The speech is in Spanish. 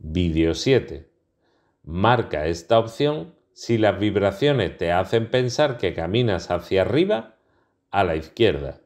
Video 7. Marca esta opción si las vibraciones te hacen pensar que caminas hacia arriba a la izquierda.